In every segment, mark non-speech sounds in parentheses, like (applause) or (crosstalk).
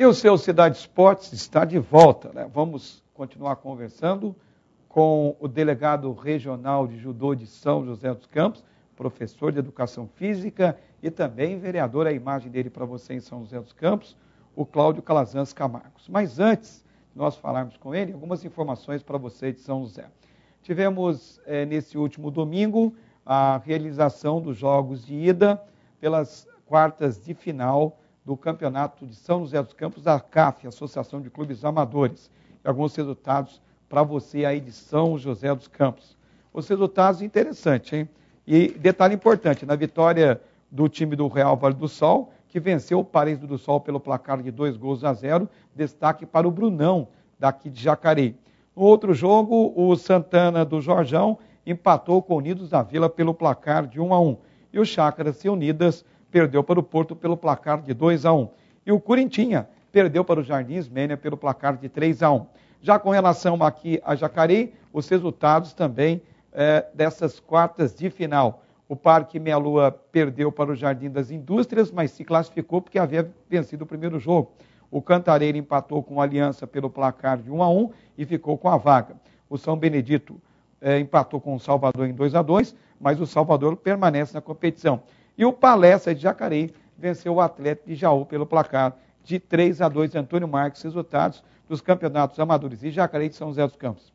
E o seu Cidade Esportes está de volta. Né? Vamos continuar conversando com o delegado regional de judô de São José dos Campos, professor de educação física e também vereador, a imagem dele para você em São José dos Campos, o Cláudio Calazans Camargos. Mas antes de nós falarmos com ele, algumas informações para você de São José. Tivemos, eh, nesse último domingo, a realização dos jogos de ida pelas quartas de final do Campeonato de São José dos Campos da CAF, Associação de Clubes Amadores, e alguns resultados para você aí de São José dos Campos. Os resultados interessantes, hein? E detalhe importante, na vitória do time do Real Vale do Sol, que venceu o Paris do Sol pelo placar de dois gols a zero, destaque para o Brunão, daqui de Jacareí. No outro jogo, o Santana do Jorjão empatou com o Unidos da Vila pelo placar de 1 a 1. E o Chácaras e Unidas perdeu para o Porto pelo placar de 2 a 1. E o Corintinha perdeu para o Jardim Ismênia pelo placar de 3 a 1. Já com relação aqui a Jacareí, os resultados também é, dessas quartas de final. O Parque Meia Lua perdeu para o Jardim das Indústrias, mas se classificou porque havia vencido o primeiro jogo. O Cantareira empatou com a Aliança pelo placar de 1 a 1 e ficou com a vaga. O São Benedito é, empatou com o Salvador em 2 a 2, mas o Salvador permanece na competição. E o Palestra de Jacareí venceu o Atlético de Jaú pelo placar de 3 a 2 Antônio Marques, resultados dos campeonatos amadores e Jacareí de São José dos Campos.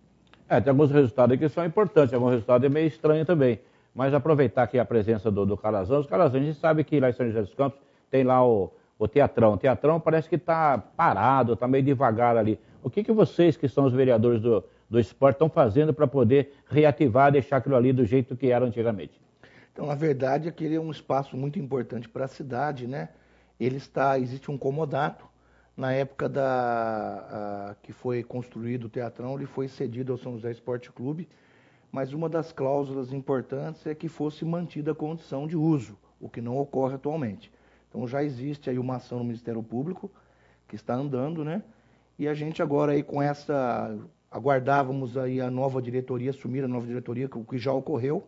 É, tem alguns resultados aqui que são importantes, alguns resultados é meio estranho também. Mas aproveitar aqui a presença do, do Calazão, os Carazão, a gente sabe que lá em São José dos Campos tem lá o, o Teatrão. O Teatrão parece que está parado, está meio devagar ali. O que, que vocês, que são os vereadores do, do esporte, estão fazendo para poder reativar, deixar aquilo ali do jeito que era antigamente? Então, na verdade, aquele é, é um espaço muito importante para a cidade, né? Ele está, existe um comodato. Na época da, a, que foi construído o teatrão, ele foi cedido ao São José Esporte Clube, mas uma das cláusulas importantes é que fosse mantida a condição de uso, o que não ocorre atualmente. Então já existe aí uma ação no Ministério Público que está andando, né? E a gente agora aí com essa aguardávamos aí a nova diretoria assumir a nova diretoria, o que já ocorreu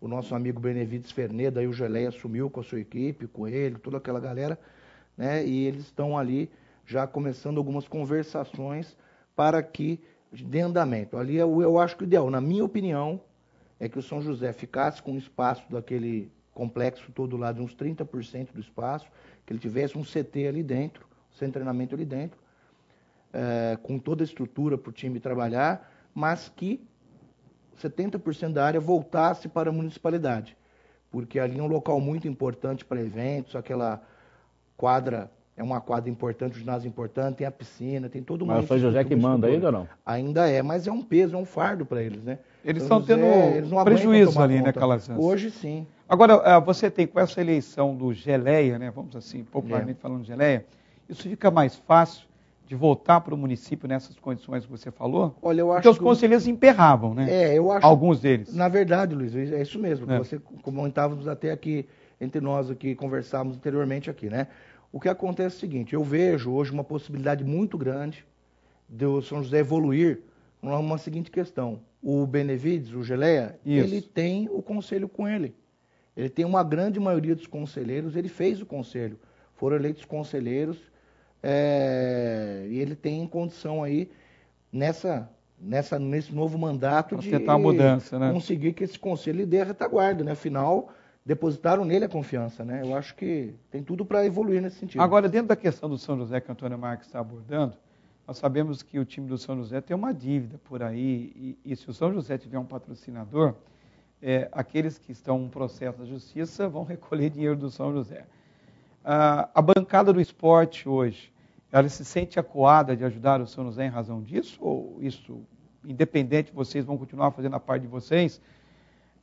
o nosso amigo Benevides Ferneda e o Geleia assumiu com a sua equipe, com ele, toda aquela galera, né? E eles estão ali já começando algumas conversações para que de andamento. Ali eu, é eu acho que o ideal, na minha opinião, é que o São José ficasse com o espaço daquele complexo todo lá de uns 30% do espaço, que ele tivesse um CT ali dentro, um centro de treinamento ali dentro, é, com toda a estrutura para o time trabalhar, mas que 70% da área voltasse para a municipalidade, porque ali é um local muito importante para eventos, aquela quadra é uma quadra importante, um ginásio importante, tem a piscina, tem todo mundo. Mas o São José que manda ainda ou não? Ainda é, mas é um peso, é um fardo para eles, né? Eles estão tendo eles prejuízo ali, né, conta. né, Calazans? Hoje sim. Agora, ah, você tem com essa eleição do Geleia, né? Vamos assim, popularmente é. falando Geleia, isso fica mais fácil de voltar para o município nessas condições que você falou? Olha, eu acho porque os conselheiros que... emperravam, né? É, eu acho. Alguns deles. Na verdade, Luiz, é, é isso mesmo. É. Você comentávamos até aqui entre nós aqui conversávamos anteriormente aqui, né? O que acontece é o seguinte: eu vejo hoje uma possibilidade muito grande o São José evoluir numa seguinte questão. O Benevides, o Geleia, isso. ele tem o conselho com ele. Ele tem uma grande maioria dos conselheiros, ele fez o conselho. Foram eleitos conselheiros é, e ele tem condição aí nessa nessa nesse novo mandato de mudança, né? conseguir que esse conselho dê a retaguarda, tá né? Afinal, depositaram nele a confiança, né? Eu acho que tem tudo para evoluir nesse sentido. Agora, dentro da questão do São José que o Antônio Marques está abordando, nós sabemos que o time do São José tem uma dívida por aí, e, e se o São José tiver um patrocinador, é, aqueles que estão em processo da justiça vão (laughs) recolher dinheiro do São José. Ah, a bancada do esporte hoje, ela se sente acuada de ajudar o São José em razão disso? Ou isso, independente, vocês vão continuar fazendo a parte de vocês?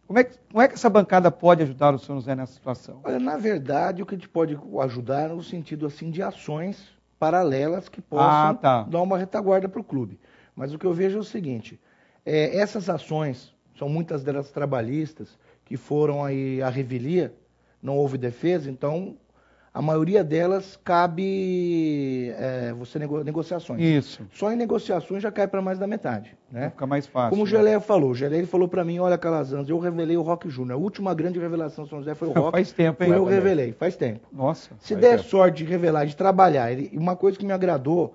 Como é, que, como é que essa bancada pode ajudar o São José nessa situação? Olha, na verdade, o que a gente pode ajudar é no sentido assim de ações paralelas que possam ah, tá. dar uma retaguarda para o clube. Mas o que eu vejo é o seguinte: é, essas ações, são muitas delas trabalhistas, que foram aí à revelia, não houve defesa, então a maioria delas cabe é, você nego negociações. Isso. Só em negociações já cai para mais da metade, né? fica mais fácil. Como o Geleia né? falou, o Geleia falou para mim, olha Calazans, eu revelei o Rock Júnior. A última grande revelação de São José foi o (laughs) Rock. faz tempo, hein? Eu revelei, faz tempo. Nossa. Se der tempo. sorte de revelar, de trabalhar, ele, uma coisa que me agradou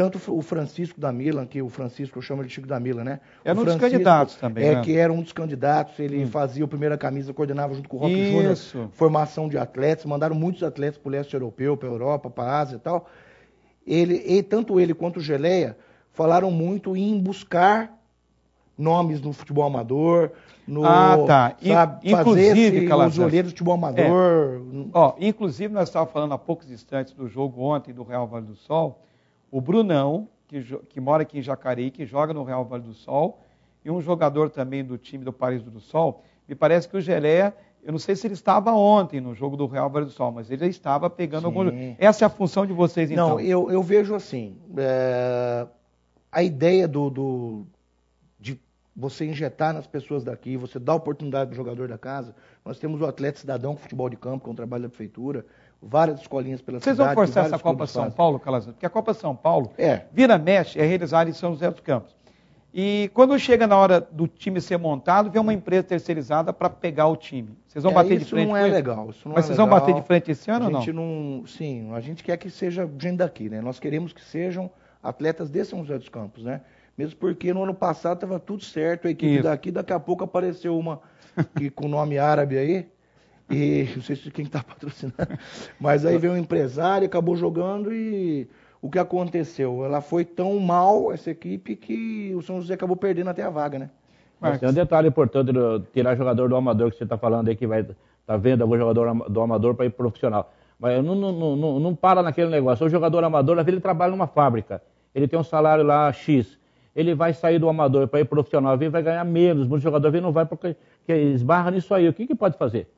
tanto o Francisco da Mila, que o Francisco, eu chamo de Chico da Mila, né? Era é um dos candidatos também. É, né? que era um dos candidatos, ele hum. fazia o primeira camisa, coordenava junto com o Rock Júnior formação de atletas, mandaram muitos atletas para o leste europeu, para a Europa, para a Ásia e tal. Ele, e tanto ele quanto o Geleia falaram muito em buscar nomes no futebol amador, no ah, tá. sabe, fazer os olheiros do futebol amador. É. Ó, inclusive, nós estávamos falando há poucos instantes do jogo ontem do Real Vale do Sol o Brunão, que, que mora aqui em Jacareí, que joga no Real Vale do Sol, e um jogador também do time do Paris do Sol. Me parece que o Gelé eu não sei se ele estava ontem no jogo do Real Vale do Sol, mas ele já estava pegando Sim. algum. Essa é a função de vocês, então? Não, eu, eu vejo assim. É... A ideia do, do, de você injetar nas pessoas daqui, você dar oportunidade para o jogador da casa. Nós temos o Atleta Cidadão Futebol de Campo, que é um trabalho da prefeitura várias escolinhas pela Vocês cidade. Vocês vão forçar essa Copa São fazem. Paulo, Calazans, porque a Copa São Paulo é. vira mexe, é realizada em São José dos Campos. E quando chega na hora do time ser montado, vem uma empresa terceirizada para pegar o time. Vocês vão é, bater de frente? Isso Não é isso? legal, isso não Mas é vocês legal. vão bater de frente esse ano a ou não? não? Sim, a gente quer que seja gente daqui, né? Nós queremos que sejam atletas de São José dos Campos, né? Mesmo porque no ano passado estava tudo certo, a equipe isso. daqui, daqui a pouco apareceu uma que, com nome árabe aí, e (laughs) não sei se quem está patrocinando. Mas aí veio um empresário, acabou jogando e o que aconteceu? Ela foi tão mal, essa equipe, que o São José acabou perdendo até a vaga, né? Mas tem um detalhe importante, tirar jogador do amador que você está falando aí, que vai tá vendo algum jogador do amador para ir profissional. Mas não, não, não, não para naquele negócio. O jogador amador, às vezes ele trabalha numa fábrica, ele tem um salário lá X, ele vai sair do amador para ir profissional, às vezes, vai ganhar menos, muito jogador ele não vai porque esbarra nisso aí. O que, que pode fazer?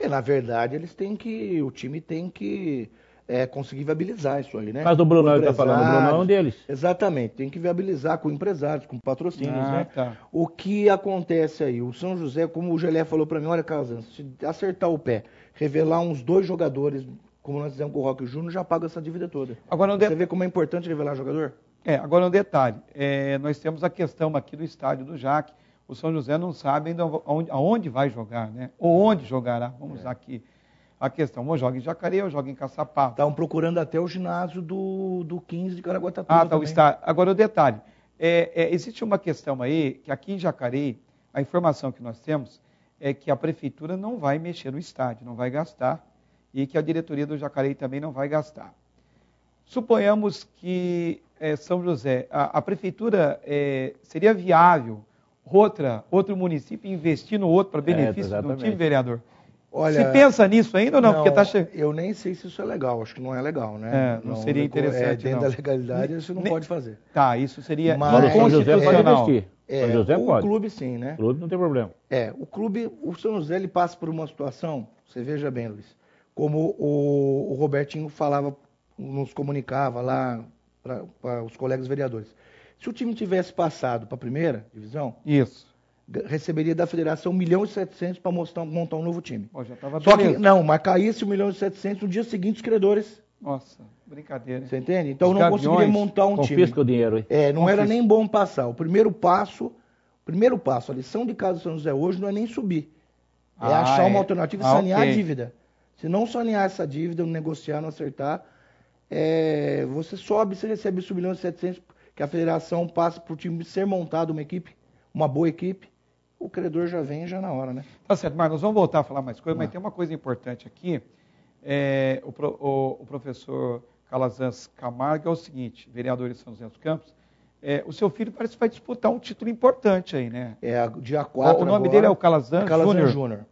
E, na verdade, eles têm que. O time tem que é, conseguir viabilizar isso aí, né? Mas do Brunão que está falando, o Brunão é um deles. Exatamente, tem que viabilizar com empresários, com patrocínios, ah, né? Tá. O que acontece aí? O São José, como o Gelé falou para mim, olha, Casan, se acertar o pé, revelar uns dois jogadores, como nós dizemos com o Rock Júnior, já paga essa dívida toda. Agora, Você det... vê como é importante revelar jogador? É, agora um detalhe. É, nós temos a questão aqui do estádio do Jaque, o São José não sabe ainda aonde, aonde vai jogar, né? Ou onde jogará, vamos usar é. aqui a questão. Ou joga em Jacareí ou joga em Caçapava. Estavam procurando até o ginásio do, do 15 de Caraguatatuba Ah, tá, o está. Agora o detalhe, é, é, existe uma questão aí, que aqui em Jacareí, a informação que nós temos é que a prefeitura não vai mexer no estádio, não vai gastar, e que a diretoria do Jacareí também não vai gastar. Suponhamos que é, São José, a, a prefeitura é, seria viável outra, outro município investir no outro para é, benefício é, do time, vereador? Olha, Você pensa nisso ainda ou não? não Porque tá che... Eu nem sei se isso é legal, acho que não é legal, né? É, não, não, seria é é interessante. É, dentro não. da legalidade, isso não ne... pode fazer. Tá, isso seria Mas, Mas o São José pode investir. É, São José o pode. clube sim, né? O clube não tem problema. É, o clube, o São José ele passa por uma situação, você veja bem, Luiz, como o, o Robertinho falava, nos comunicava lá para os colegas vereadores. Se o time tivesse passado para a primeira divisão, isso. receberia da federação 1 milhão e 700 para montar um novo time. Ó, já tava Só que, não, mas caísse 1 milhão e 700 no dia seguinte os credores. Nossa, brincadeira. Você entende? Então os não gaviões, conseguiria montar um time. Confisco o dinheiro. Hein? É, não era nem bom passar. O primeiro passo, primeiro passo, a lição de casa do São José hoje não é nem subir. É ah, achar é. uma alternativa e ah, sanear okay. a dívida. Se não sanear essa dívida, não negociar, não acertar, é, você sobe, você recebe 1 milhão e 700 que a federação passe para o time ser montado uma equipe, uma boa equipe, o credor já vem já na hora, né? Tá certo, mas nós vamos voltar a falar mais coisas, mas ah. tem uma coisa importante aqui. É, o, o, o, professor Calazans Camargo é o seguinte, vereador de São José dos Campos, é, o seu filho parece que vai disputar um título importante aí, né? É, dia 4 O nome agora, dele é o Calazans, Calazans Júnior.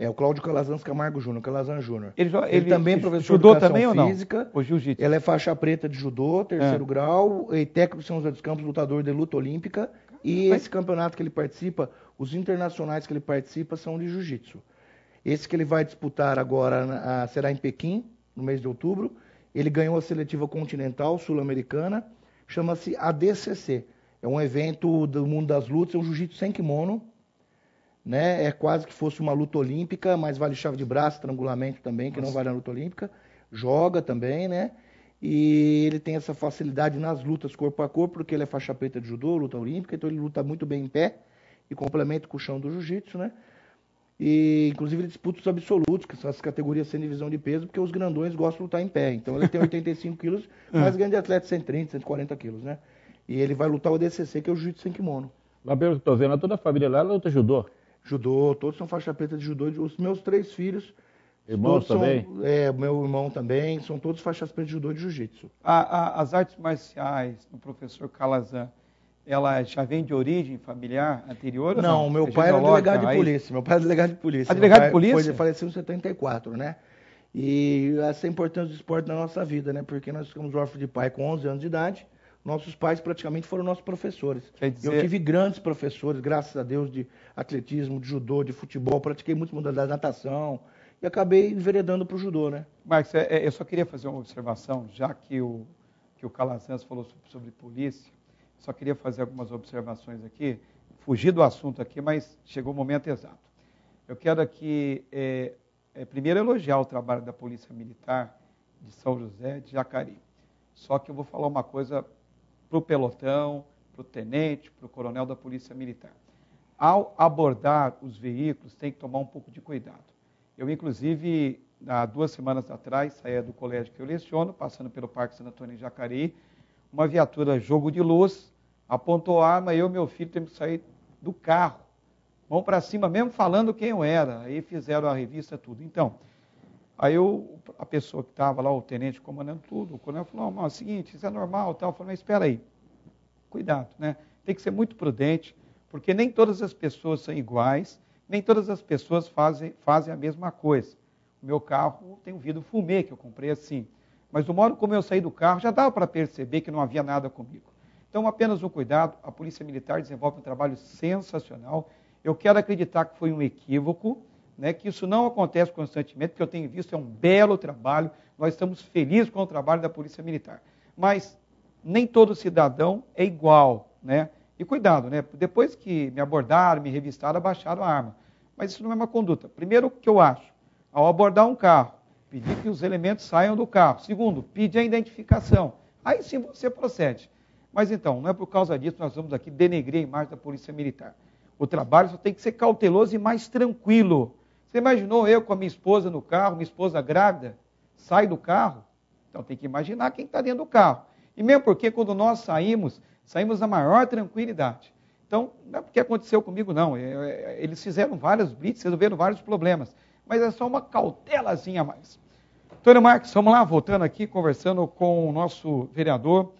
É o Cláudio Calazans Camargo é Júnior, Calazan Júnior. Ele, ele, ele, também é professor de educação também, física. O jiu-jitsu. Ela é faixa preta de judô, terceiro é. grau, e técnico de São José dos Campos, lutador de luta olímpica. E Mas... esse campeonato que ele participa, os internacionais que ele participa são de jiu-jitsu. Esse que ele vai disputar agora a, será em Pequim, no mês de outubro. Ele ganhou a seletiva continental sul-americana, chama-se ADCC. É um evento do mundo das lutas, é um jiu-jitsu sem kimono, né? É quase que fosse uma luta olímpica, mas vale chave de braço, estrangulamento também, que Nossa. não vale a luta olímpica. Joga também, né? E ele tem essa facilidade nas lutas corpo a corpo, porque ele é faixa preta de judô, luta olímpica, então ele luta muito bem em pé e complementa com o chão do jiu-jitsu, né? E inclusive ele disputa os absolutos, que são as categorias sem divisão de peso, porque os grandões gostam de lutar em pé. Então ele tem 85 (laughs) quilos, é. mas grande atleta 130, 140 quilos, né? E ele vai lutar o DCC, que é o jiu-jitsu sem kimono. Mas pelo que eu tô vendo, toda a família lá luta judô judô, todos são faixa preta de judô. Os meus três filhos. Irmãos são, também? é, meu irmão também, são todos faixas pretas de judô e de jiu-jitsu. as artes marciais, o professor Calazan, ela já vem de origem familiar anterior? Não, não? meu é pai era delegado de é polícia. Meu pai era delegado de polícia. delegado de polícia? Pois ele faleceu em 74, né? E essa é a importância do esporte na nossa vida, né? Porque nós ficamos órfãos de pai com 11 anos de idade. Nossos pais praticamente foram nossos professores. Dizer... Eu tive grandes professores, graças a Deus, de atletismo, de judô, de futebol, pratiquei muitas modalidades, natação, e acabei enveredando para o judô, né? Marcos, é, é, eu só queria fazer uma observação, já que o, que o Calazans falou sobre polícia, só queria fazer algumas observações aqui, fugir do assunto aqui, mas chegou o momento exato. Eu quero aqui, é, é, primeiro, elogiar o trabalho da Polícia Militar de São José de Jacareí. Só que eu vou falar uma coisa para o pelotão, para o tenente, para o coronel da Polícia Militar. Ao abordar os veículos, tem que tomar um pouco de cuidado. Eu, inclusive, há duas semanas atrás, saía do colégio que eu leciono, passando pelo Parque Santo Antônio em Jacareí, uma viatura jogo de luz, apontou a arma, eu e meu filho temos que sair do carro. Vão para cima, mesmo falando quem eu era. Aí fizeram a revista, tudo. Então, Aí eu, a pessoa que estava lá, o tenente comandando tudo, o coronel falou, não, é o seguinte, isso é normal, tal. Eu falei, mas espera aí, cuidado, né? Tem que ser muito prudente, porque nem todas as pessoas são iguais, nem todas as pessoas fazem, fazem a mesma coisa. O meu carro tem um vidro fumê que eu comprei assim, mas do modo como eu saí do carro, já dava para perceber que não havia nada comigo. Então, apenas um cuidado, a Polícia Militar desenvolve um trabalho sensacional. Eu quero acreditar que foi um equívoco, né, que isso não acontece constantemente, porque eu tenho visto, é um belo trabalho, nós estamos felizes com o trabalho da Polícia Militar. Mas nem todo cidadão é igual, né? E cuidado, né? Depois que me abordaram, me revistaram, abaixaram a arma. Mas isso não é uma conduta. Primeiro, o que eu acho? Ao abordar um carro, pedir que os elementos saiam do carro. Segundo, pedir a identificação. Aí sim você procede. Mas então, não é por causa disso que nós vamos aqui denegrir a imagem da Polícia Militar. O trabalho só tem que ser cauteloso e mais tranquilo você imaginou eu com a minha esposa no carro, minha esposa grávida, sai do carro? Então tem que imaginar quem está dentro do carro. E mesmo porque quando nós saímos, saímos na maior tranquilidade. Então, não é porque aconteceu comigo, não. É, é, é, eles fizeram vários blitz, resolveram vários problemas. Mas é só uma cautelazinha a mais. Antônio Marques, vamos lá, voltando aqui, conversando com o nosso vereador,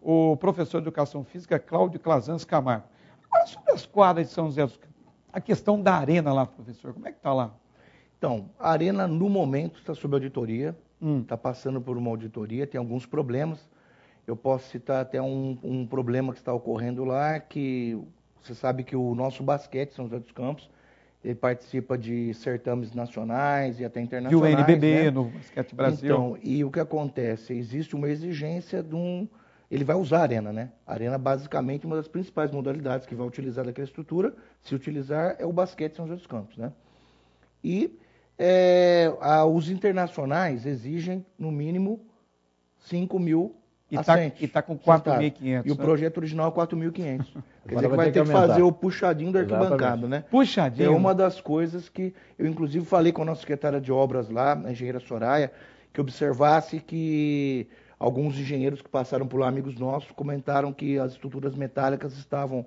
o professor de Educação Física, Cláudio Clazans Camargo. Agora, sobre as quadras de São José dos Campos a questão da arena lá, professor? Como é que está lá? Então, a arena no momento está sob auditoria, está hum. Tá passando por uma auditoria, tem alguns problemas. Eu posso citar até um, um problema que está ocorrendo lá, que você sabe que o nosso basquete, São José dos Campos, ele participa de certames nacionais e até internacionais. E o NBB né? no Basquete Brasil. Então, e o que acontece? Existe uma exigência de um ele vai usar a arena, né? A arena basicamente é uma das principais modalidades que vai utilizar daquela estrutura, se utilizar, é o basquete São José dos Campos, né? E é, a, os internacionais exigem, no mínimo, 5 mil e está tá com 4.500. E o né? projeto original é 4.500. (laughs) Quer dizer que vai ter que, fazer o puxadinho da arquibancada, né? Puxadinho. É uma das coisas que eu, inclusive, falei com a nossa secretária de obras lá, a engenheira Soraya, que observasse que Alguns engenheiros que passaram por lá, amigos nossos, comentaram que as estruturas metálicas estavam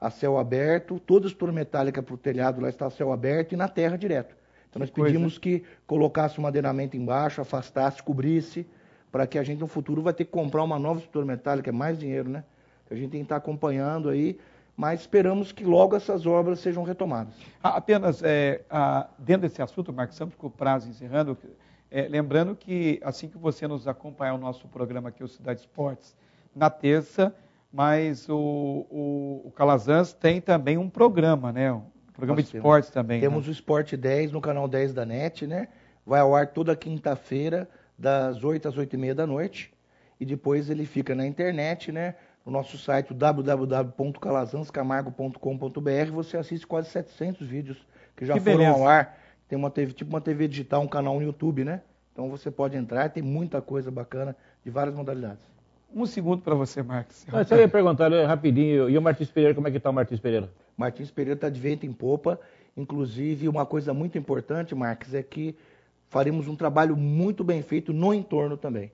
a céu aberto, toda a estrutura metálica para o telhado lá está a céu aberto e na terra direto. Então nós pedimos que colocasse o madeiramento embaixo, afastasse, cobrisse, para que a gente no futuro vai ter que comprar uma nova estrutura metálica, é mais dinheiro, né? A gente tem que estar acompanhando aí, mas esperamos que logo essas obras sejam retomadas. Apenas, é, a, dentro desse assunto, Marcos Santos, com o prazo encerrando, é, lembrando que assim que você nos acompanhar o nosso programa aqui, o Cidade Esportes, na terça, mas o, o, o Calazans tem também um programa, né? Um programa de temos, esportes também. Temos né? o Esporte 10 no canal 10 da NET, né? Vai ao ar toda quinta-feira, das 8 às 8 e meia da noite. E depois ele fica na internet, né? No nosso site www.calazanscamargo.com.br você assiste quase 700 vídeos que já que foram beleza. ao ar tem uma TV, tipo uma TV digital, um canal no YouTube, né? Então você pode entrar, tem muita coisa bacana de várias modalidades. Um segundo para você, Marcos. Ah, eu só ia perguntar né? rapidinho, e o Martins Pereira, como é que está o Martins Pereira? Martins Pereira está de vento em popa. Inclusive, uma coisa muito importante, Marcos, é que faremos um trabalho muito bem feito no entorno também.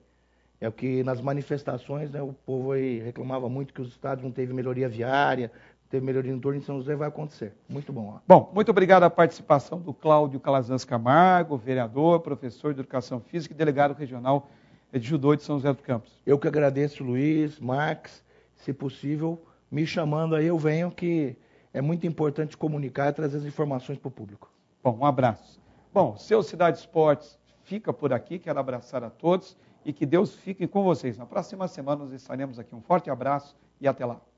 É o que nas manifestações né, o povo reclamava muito que os estados não teve melhoria viária, ter melhoria no torno de São José vai acontecer. Muito bom. Ó. Bom, muito obrigado à participação do Cláudio Calazans Camargo, vereador, professor de Educação Física e delegado regional eh, de judô de São José dos Campos. Eu que agradeço, Luiz, Max, se possível, me chamando aí, eu venho que é muito importante comunicar e trazer as informações para o público. Bom, um abraço. Bom, seu Cidade Esportes fica por aqui, quero abraçar a todos e que Deus fique com vocês. Na próxima semana nós estaremos aqui. Um forte abraço e até lá.